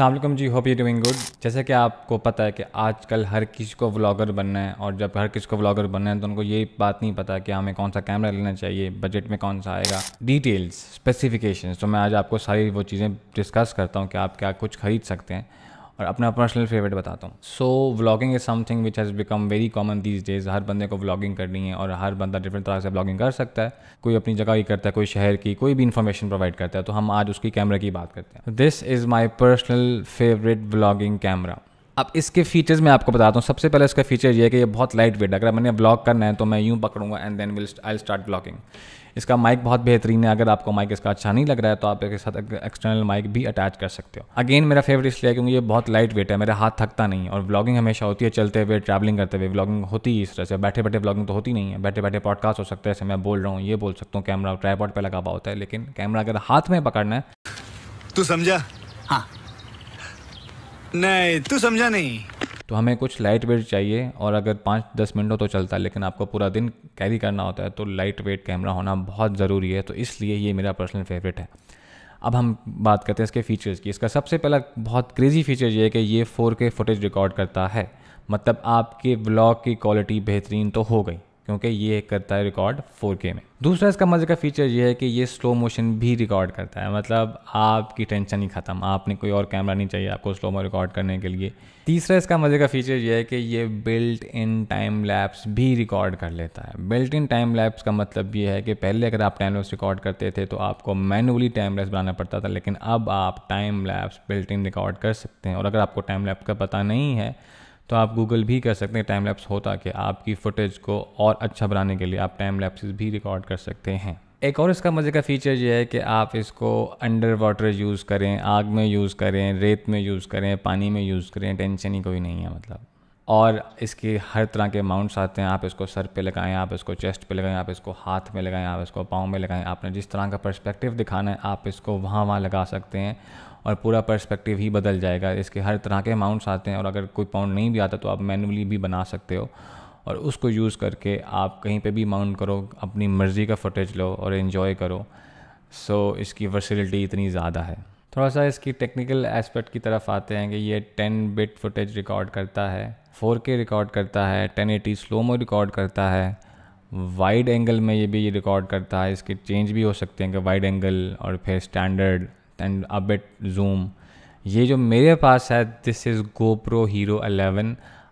Aslam ji hope you doing good जैसे कि आपको पता है कि आजकल हर किसी को व्लॉगर बनना है और जब हर किसी को व्लॉगर बनना है तो उनको ये बात नहीं पता कि हमें कौन सा कैमरा लेना चाहिए बजट में कौन सा आएगा डिटेल्स स्पेसिफ़िकेशन तो मैं आज आपको सारी वो चीज़ें डिस्कस करता हूँ कि आप क्या कुछ खरीद सकते हैं और अपना पर्सनल फेवरेट बताता हूँ so vlogging is something which has become very common these days हर बंदे को व्लॉगिंग करनी है और हर बंदा डिफरेंट तरह से व्लॉगिंग कर सकता है कोई अपनी जगह की करता है कोई शहर की कोई भी इन्फॉर्मेशन प्रोवाइड करता है तो हम आज उसकी कैमरा की बात करते हैं this is my personal favourite vlogging camera अब इसके फीचर्स मैं आपको बताता हूँ सबसे पहले इसका फीचर ये है कि ये बहुत लाइट वेट है अगर मैंने ब्लॉक करना है तो मैं यूँ पकड़ूंगा and then will I start vlogging इसका माइक बहुत बेहतरीन है अगर आपको माइक इसका अच्छा नहीं लग रहा है तो आप इसके साथ एक्सटर्नल माइक भी अटैच कर सकते हो अगेन मेरा फेवरेट इसलिए क्योंकि ये बहुत लाइट वेट है मेरा हाथ थकता नहीं और ब्लॉगिंग हमेशा होती है चलते हुए ट्रैवलिंग करते हुए ब्लॉगिंग होती है इस तरह से बैठे बैठे ब्लॉगिंग तो होती नहीं है बैठे बैठे पॉडकास्ट हो सकता है ऐसे मैं बोल रहा हूँ ये बोल सकता हूँ कैमरा ट्राईपॉड पर लगा हुआ होता है लेकिन कैमरा अगर हाथ में पकड़ना है तो समझा हाँ नहीं तू समझा नहीं तो हमें कुछ लाइट वेट चाहिए और अगर पाँच दस मिनटों तो चलता है लेकिन आपको पूरा दिन कैरी करना होता है तो लाइट वेट कैमरा होना बहुत ज़रूरी है तो इसलिए ये मेरा पर्सनल फेवरेट है अब हम बात करते हैं इसके फ़ीचर्स की इसका सबसे पहला बहुत क्रेज़ी फीचर ये है कि ये फोर के फुटेज रिकॉर्ड करता है मतलब आपके ब्लॉग की क्वालिटी बेहतरीन तो हो गई क्योंकि ये करता है रिकॉर्ड 4K में दूसरा इसका मजे का फीचर ये है कि ये स्लो मोशन भी रिकॉर्ड करता है मतलब आपकी टेंशन ही ख़त्म आपने कोई और कैमरा नहीं चाहिए आपको स्लो मो रिकॉर्ड करने के लिए तीसरा इसका मजे का फीचर ये है कि ये बिल्ट इन टाइम लैप्स भी रिकॉर्ड कर लेता है बिल्ट इन टाइम लैप्स का मतलब ये है कि पहले अगर आप टाइम लैप्स रिकॉर्ड करते थे तो आपको मैनुअली टाइम लैप्स बनाना पड़ता था लेकिन अब आप time lapse built in record कर सकते हैं और अगर आपको टाइम लैप्स का पता नहीं है तो आप गूगल भी कर सकते हैं टाइम लैप्स होता कि आपकी फुटेज को और अच्छा बनाने के लिए आप टाइम लैप्सिस भी रिकॉर्ड कर सकते हैं एक और इसका मज़े का फीचर ये है कि आप इसको अंडर वाटर यूज़ करें आग में यूज़ करें रेत में यूज़ करें पानी में यूज़ करें टेंशन ही कोई नहीं है मतलब और इसके हर तरह के माउंट्स आते हैं आप इसको सर पे लगाएं आप इसको चेस्ट पे लगाएं आप इसको हाथ में लगाएं आप इसको पाँव में लगाएं आपने जिस तरह का पर्सपेक्टिव दिखाना है आप इसको वहाँ वहाँ लगा सकते हैं और पूरा पर्सपेक्टिव ही बदल जाएगा इसके हर तरह के माउंट्स आते हैं और अगर कोई पाउंड नहीं भी आता तो आप मैनुअली भी बना सकते हो और उसको यूज़ करके आप कहीं पे भी माउंट करो अपनी मर्ज़ी का फुटेज लो और इन्जॉय करो सो so, इसकी वर्सिलिटी इतनी ज़्यादा है थोड़ा सा इसकी टेक्निकल एस्पेक्ट की तरफ आते हैं कि ये 10 बिट फुटेज रिकॉर्ड करता है 4K रिकॉर्ड करता है 1080 स्लो मो रिकॉर्ड करता है वाइड एंगल में ये भी ये रिकॉर्ड करता है इसके चेंज भी हो सकते हैं कि वाइड एंगल और फिर स्टैंडर्ड एंड अबिट जूम ये जो मेरे पास है दिस इज़ गोप्रो हीरो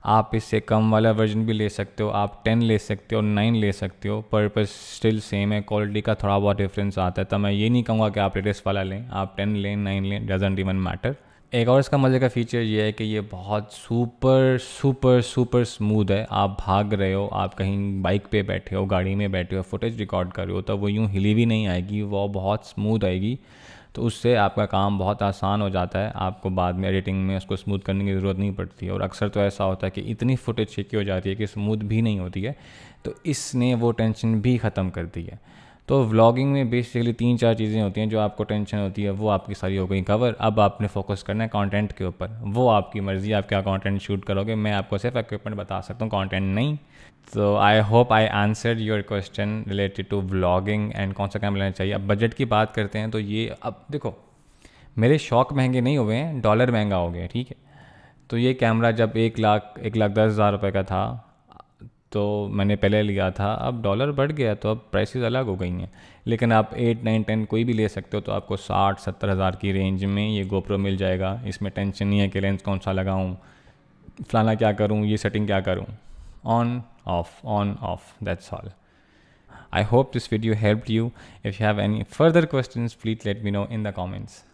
आप इससे कम वाला वर्जन भी ले सकते हो आप टेन ले सकते हो नाइन ले सकते हो पर्पज़ स्टिल सेम है क्वालिटी का थोड़ा बहुत डिफरेंस आता है तो मैं ये नहीं कहूँगा कि आप लेटेस्ट वाला लें आप टेन लें नाइन लें डजेंट इवन मैटर एक और इसका मज़े का फीचर ये है कि ये बहुत सुपर सुपर सुपर स्मूथ है आप भाग रहे हो आप कहीं बाइक पे बैठे हो गाड़ी में बैठे हो फुटेज रिकॉर्ड कर रहे हो तो वो यूँ हिली भी नहीं आएगी वो बहुत स्मूथ आएगी तो उससे आपका काम बहुत आसान हो जाता है आपको बाद में एडिटिंग में उसको स्मूथ करने की ज़रूरत नहीं पड़ती है और अक्सर तो ऐसा होता है कि इतनी फुटेज छिकी हो जाती है कि स्मूथ भी नहीं होती है तो इसने वो टेंशन भी ख़त्म कर दी है तो व्लॉगिंग में बेसिकली तीन चार चीज़ें होती हैं जो आपको टेंशन होती है वो आपकी सारी हो गई कवर अब आपने फोकस करना है कंटेंट के ऊपर वो आपकी मर्ज़ी आप क्या कंटेंट शूट करोगे मैं आपको सिर्फ इक्विपमेंट बता सकता हूँ कंटेंट नहीं तो I hope I answer your question related to vlogging and कौन सा कैमरा लेना चाहिए अब बजट की बात करते हैं तो ये अब देखो मेरे शौक महंगे नहीं हुए हैं डॉलर महंगा हो गया ठीक है तो ये कैमरा जब एक लाख एक लाख दस हज़ार रुपये का था तो मैंने पहले लिया था अब डॉलर बढ़ गया तो अब प्राइसेस अलग हो गई हैं लेकिन आप एट नाइन टेन कोई भी ले सकते हो तो आपको साठ सत्तर हज़ार की रेंज में ये गोप्रो मिल जाएगा इसमें टेंशन नहीं है कि लेंस कौन सा लगाऊँ फलाना क्या करूँ ये सेटिंग क्या करूँ on off on off that's all I hope this video help you if you have any further question please let me know in the comments